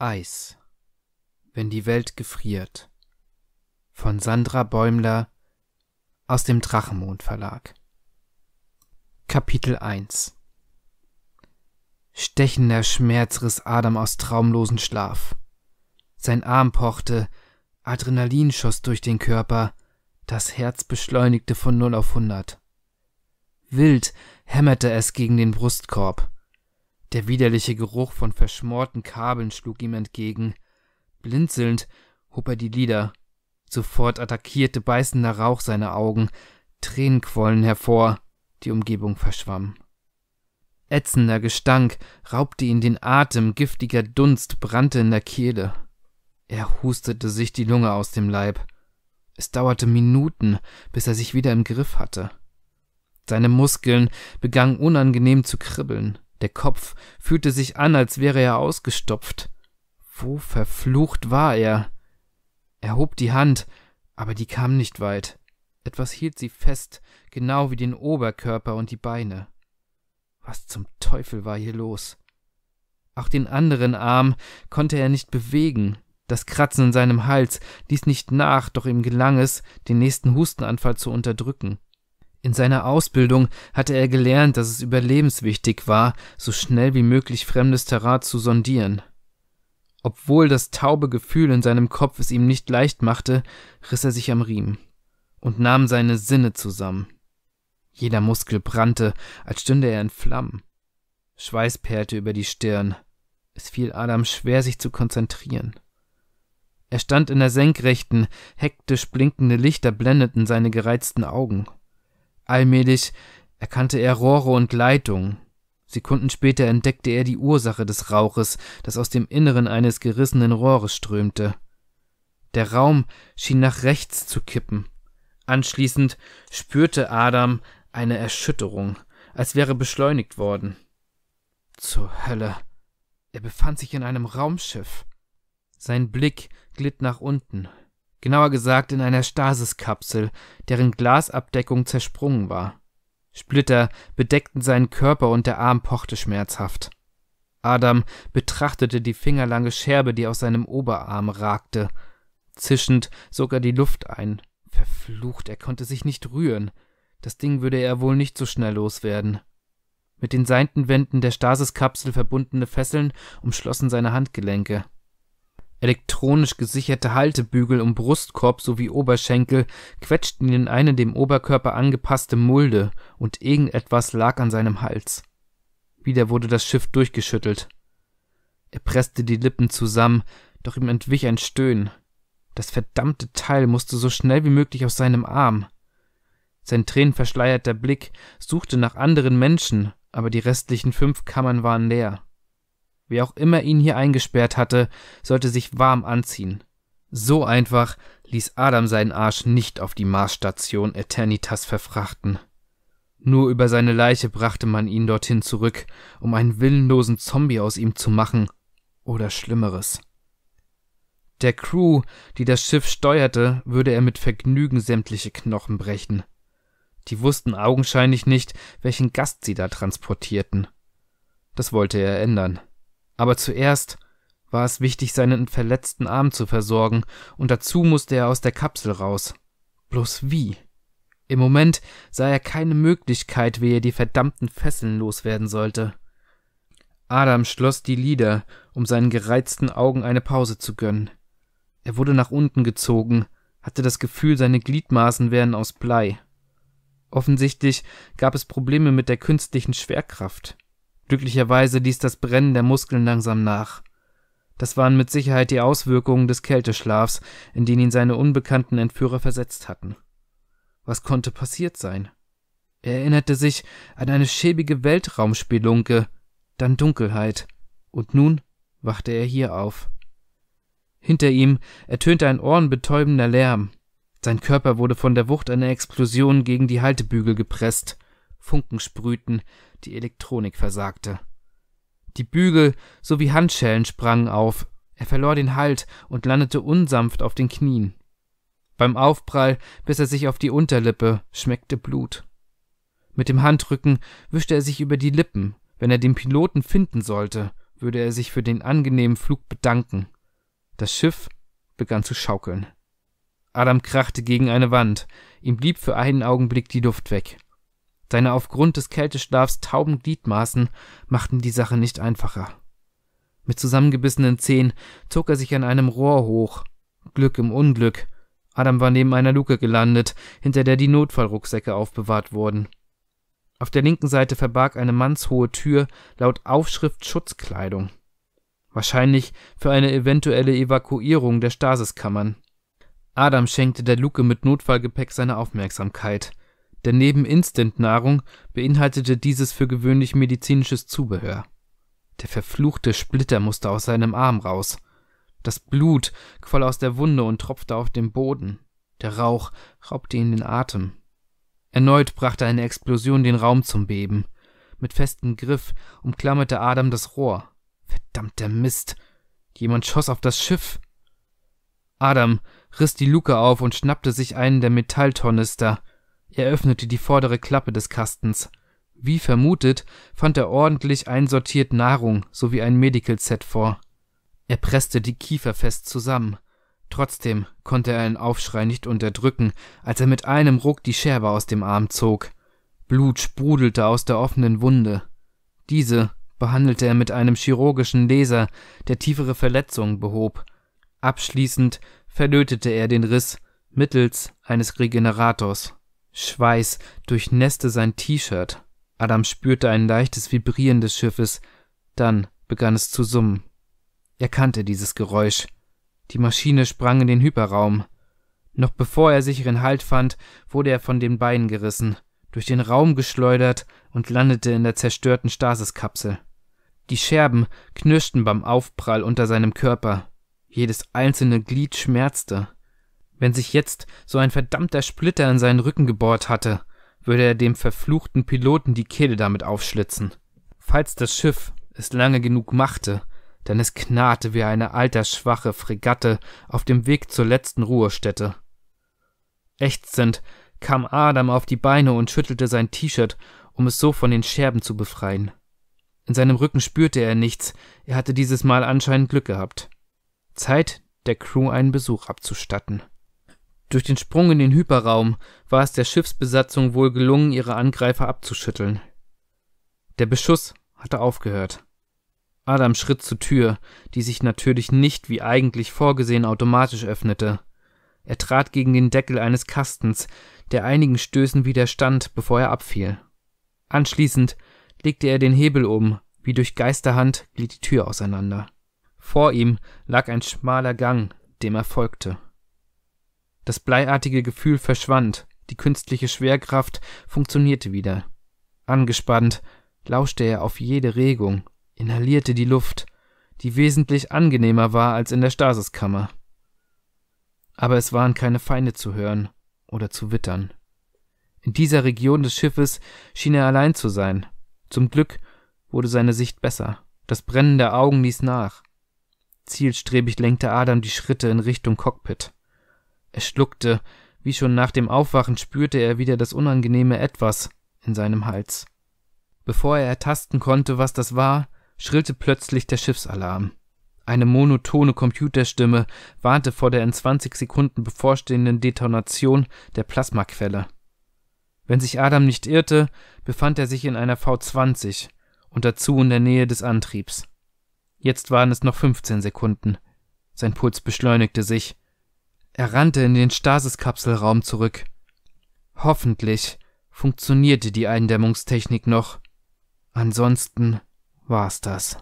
Eis. Wenn die Welt gefriert. Von Sandra Bäumler aus dem Drachenmond Verlag. Kapitel 1 Stechender Schmerz riss Adam aus traumlosen Schlaf. Sein Arm pochte, Adrenalin schoss durch den Körper, das Herz beschleunigte von null auf hundert. Wild hämmerte es gegen den Brustkorb. Der widerliche Geruch von verschmorten Kabeln schlug ihm entgegen. Blinzelnd hob er die Lider. Sofort attackierte beißender Rauch seine Augen. Tränen quollen hervor. Die Umgebung verschwamm. Ätzender Gestank raubte ihn den Atem, giftiger Dunst brannte in der Kehle. Er hustete sich die Lunge aus dem Leib. Es dauerte Minuten, bis er sich wieder im Griff hatte. Seine Muskeln begannen unangenehm zu kribbeln. Der Kopf fühlte sich an, als wäre er ausgestopft. Wo verflucht war er? Er hob die Hand, aber die kam nicht weit. Etwas hielt sie fest, genau wie den Oberkörper und die Beine. Was zum Teufel war hier los? Auch den anderen Arm konnte er nicht bewegen. Das Kratzen in seinem Hals ließ nicht nach, doch ihm gelang es, den nächsten Hustenanfall zu unterdrücken. In seiner Ausbildung hatte er gelernt, dass es überlebenswichtig war, so schnell wie möglich fremdes Terrain zu sondieren. Obwohl das taube Gefühl in seinem Kopf es ihm nicht leicht machte, riss er sich am Riemen und nahm seine Sinne zusammen. Jeder Muskel brannte, als stünde er in Flammen. Schweiß perlte über die Stirn. Es fiel Adam schwer, sich zu konzentrieren. Er stand in der Senkrechten, hektisch blinkende Lichter blendeten seine gereizten Augen. Allmählich erkannte er Rohre und Leitungen. Sekunden später entdeckte er die Ursache des Rauches, das aus dem Inneren eines gerissenen Rohres strömte. Der Raum schien nach rechts zu kippen. Anschließend spürte Adam eine Erschütterung, als wäre beschleunigt worden. Zur Hölle. Er befand sich in einem Raumschiff. Sein Blick glitt nach unten genauer gesagt in einer Stasiskapsel, deren Glasabdeckung zersprungen war. Splitter bedeckten seinen Körper und der Arm pochte schmerzhaft. Adam betrachtete die fingerlange Scherbe, die aus seinem Oberarm ragte. Zischend sog er die Luft ein. Verflucht, er konnte sich nicht rühren. Das Ding würde er wohl nicht so schnell loswerden. Mit den Seitenwänden der Stasiskapsel verbundene Fesseln umschlossen seine Handgelenke. Elektronisch gesicherte Haltebügel um Brustkorb sowie Oberschenkel quetschten ihn in eine dem Oberkörper angepasste Mulde, und irgendetwas lag an seinem Hals. Wieder wurde das Schiff durchgeschüttelt. Er presste die Lippen zusammen, doch ihm entwich ein Stöhnen. Das verdammte Teil musste so schnell wie möglich aus seinem Arm. Sein tränenverschleierter Blick suchte nach anderen Menschen, aber die restlichen fünf Kammern waren leer. Wer auch immer ihn hier eingesperrt hatte, sollte sich warm anziehen. So einfach ließ Adam seinen Arsch nicht auf die Marsstation Eternitas verfrachten. Nur über seine Leiche brachte man ihn dorthin zurück, um einen willenlosen Zombie aus ihm zu machen oder Schlimmeres. Der Crew, die das Schiff steuerte, würde er mit Vergnügen sämtliche Knochen brechen. Die wussten augenscheinlich nicht, welchen Gast sie da transportierten. Das wollte er ändern. Aber zuerst war es wichtig, seinen verletzten Arm zu versorgen, und dazu musste er aus der Kapsel raus. Bloß wie? Im Moment sah er keine Möglichkeit, wie er die verdammten Fesseln loswerden sollte. Adam schloss die Lider, um seinen gereizten Augen eine Pause zu gönnen. Er wurde nach unten gezogen, hatte das Gefühl, seine Gliedmaßen wären aus Blei. Offensichtlich gab es Probleme mit der künstlichen Schwerkraft. Glücklicherweise ließ das Brennen der Muskeln langsam nach. Das waren mit Sicherheit die Auswirkungen des Kälteschlafs, in den ihn seine unbekannten Entführer versetzt hatten. Was konnte passiert sein? Er erinnerte sich an eine schäbige Weltraumspelunke, dann Dunkelheit, und nun wachte er hier auf. Hinter ihm ertönte ein ohrenbetäubender Lärm. Sein Körper wurde von der Wucht einer Explosion gegen die Haltebügel gepresst. Funken sprühten, die Elektronik versagte. Die Bügel sowie Handschellen sprangen auf, er verlor den Halt und landete unsanft auf den Knien. Beim Aufprall biss er sich auf die Unterlippe, schmeckte Blut. Mit dem Handrücken wischte er sich über die Lippen. Wenn er den Piloten finden sollte, würde er sich für den angenehmen Flug bedanken. Das Schiff begann zu schaukeln. Adam krachte gegen eine Wand. Ihm blieb für einen Augenblick die Luft weg. Seine aufgrund des Kälteschlafs tauben Gliedmaßen machten die Sache nicht einfacher. Mit zusammengebissenen Zehen zog er sich an einem Rohr hoch. Glück im Unglück. Adam war neben einer Luke gelandet, hinter der die Notfallrucksäcke aufbewahrt wurden. Auf der linken Seite verbarg eine mannshohe Tür laut Aufschrift Schutzkleidung. Wahrscheinlich für eine eventuelle Evakuierung der Stasiskammern. Adam schenkte der Luke mit Notfallgepäck seine Aufmerksamkeit – denn neben Instant-Nahrung beinhaltete dieses für gewöhnlich medizinisches Zubehör. Der verfluchte Splitter musste aus seinem Arm raus. Das Blut quoll aus der Wunde und tropfte auf den Boden. Der Rauch raubte ihn den Atem. Erneut brachte eine Explosion den Raum zum Beben. Mit festem Griff umklammerte Adam das Rohr. Verdammter Mist. Jemand schoss auf das Schiff. Adam riss die Luke auf und schnappte sich einen der Metalltornister. Er öffnete die vordere Klappe des Kastens. Wie vermutet, fand er ordentlich einsortiert Nahrung sowie ein Medical-Set vor. Er presste die Kiefer fest zusammen. Trotzdem konnte er einen Aufschrei nicht unterdrücken, als er mit einem Ruck die Scherbe aus dem Arm zog. Blut sprudelte aus der offenen Wunde. Diese behandelte er mit einem chirurgischen Laser, der tiefere Verletzungen behob. Abschließend verlötete er den Riss mittels eines Regenerators. Schweiß durchnässte sein T-Shirt. Adam spürte ein leichtes Vibrieren des Schiffes. Dann begann es zu summen. Er kannte dieses Geräusch. Die Maschine sprang in den Hyperraum. Noch bevor er sicheren Halt fand, wurde er von den Beinen gerissen, durch den Raum geschleudert und landete in der zerstörten Stasiskapsel. Die Scherben knirschten beim Aufprall unter seinem Körper. Jedes einzelne Glied schmerzte. Wenn sich jetzt so ein verdammter Splitter in seinen Rücken gebohrt hatte, würde er dem verfluchten Piloten die Kehle damit aufschlitzen. Falls das Schiff es lange genug machte, denn es knarrte wie eine altersschwache Fregatte auf dem Weg zur letzten Ruhestätte. Ächzend kam Adam auf die Beine und schüttelte sein T-Shirt, um es so von den Scherben zu befreien. In seinem Rücken spürte er nichts, er hatte dieses Mal anscheinend Glück gehabt. Zeit, der Crew einen Besuch abzustatten. Durch den Sprung in den Hyperraum war es der Schiffsbesatzung wohl gelungen, ihre Angreifer abzuschütteln. Der Beschuss hatte aufgehört. Adam schritt zur Tür, die sich natürlich nicht wie eigentlich vorgesehen automatisch öffnete. Er trat gegen den Deckel eines Kastens, der einigen Stößen widerstand, bevor er abfiel. Anschließend legte er den Hebel um, wie durch Geisterhand glitt die Tür auseinander. Vor ihm lag ein schmaler Gang, dem er folgte. Das bleiartige Gefühl verschwand, die künstliche Schwerkraft funktionierte wieder. Angespannt lauschte er auf jede Regung, inhalierte die Luft, die wesentlich angenehmer war als in der Stasiskammer. Aber es waren keine Feinde zu hören oder zu wittern. In dieser Region des Schiffes schien er allein zu sein. Zum Glück wurde seine Sicht besser. Das Brennen der Augen ließ nach. Zielstrebig lenkte Adam die Schritte in Richtung Cockpit. Er schluckte, wie schon nach dem Aufwachen spürte er wieder das unangenehme Etwas in seinem Hals. Bevor er ertasten konnte, was das war, schrillte plötzlich der Schiffsalarm. Eine monotone Computerstimme warnte vor der in 20 Sekunden bevorstehenden Detonation der Plasmaquelle. Wenn sich Adam nicht irrte, befand er sich in einer V20 und dazu in der Nähe des Antriebs. Jetzt waren es noch 15 Sekunden. Sein Puls beschleunigte sich, er rannte in den Stasiskapselraum zurück. Hoffentlich funktionierte die Eindämmungstechnik noch. Ansonsten war's das.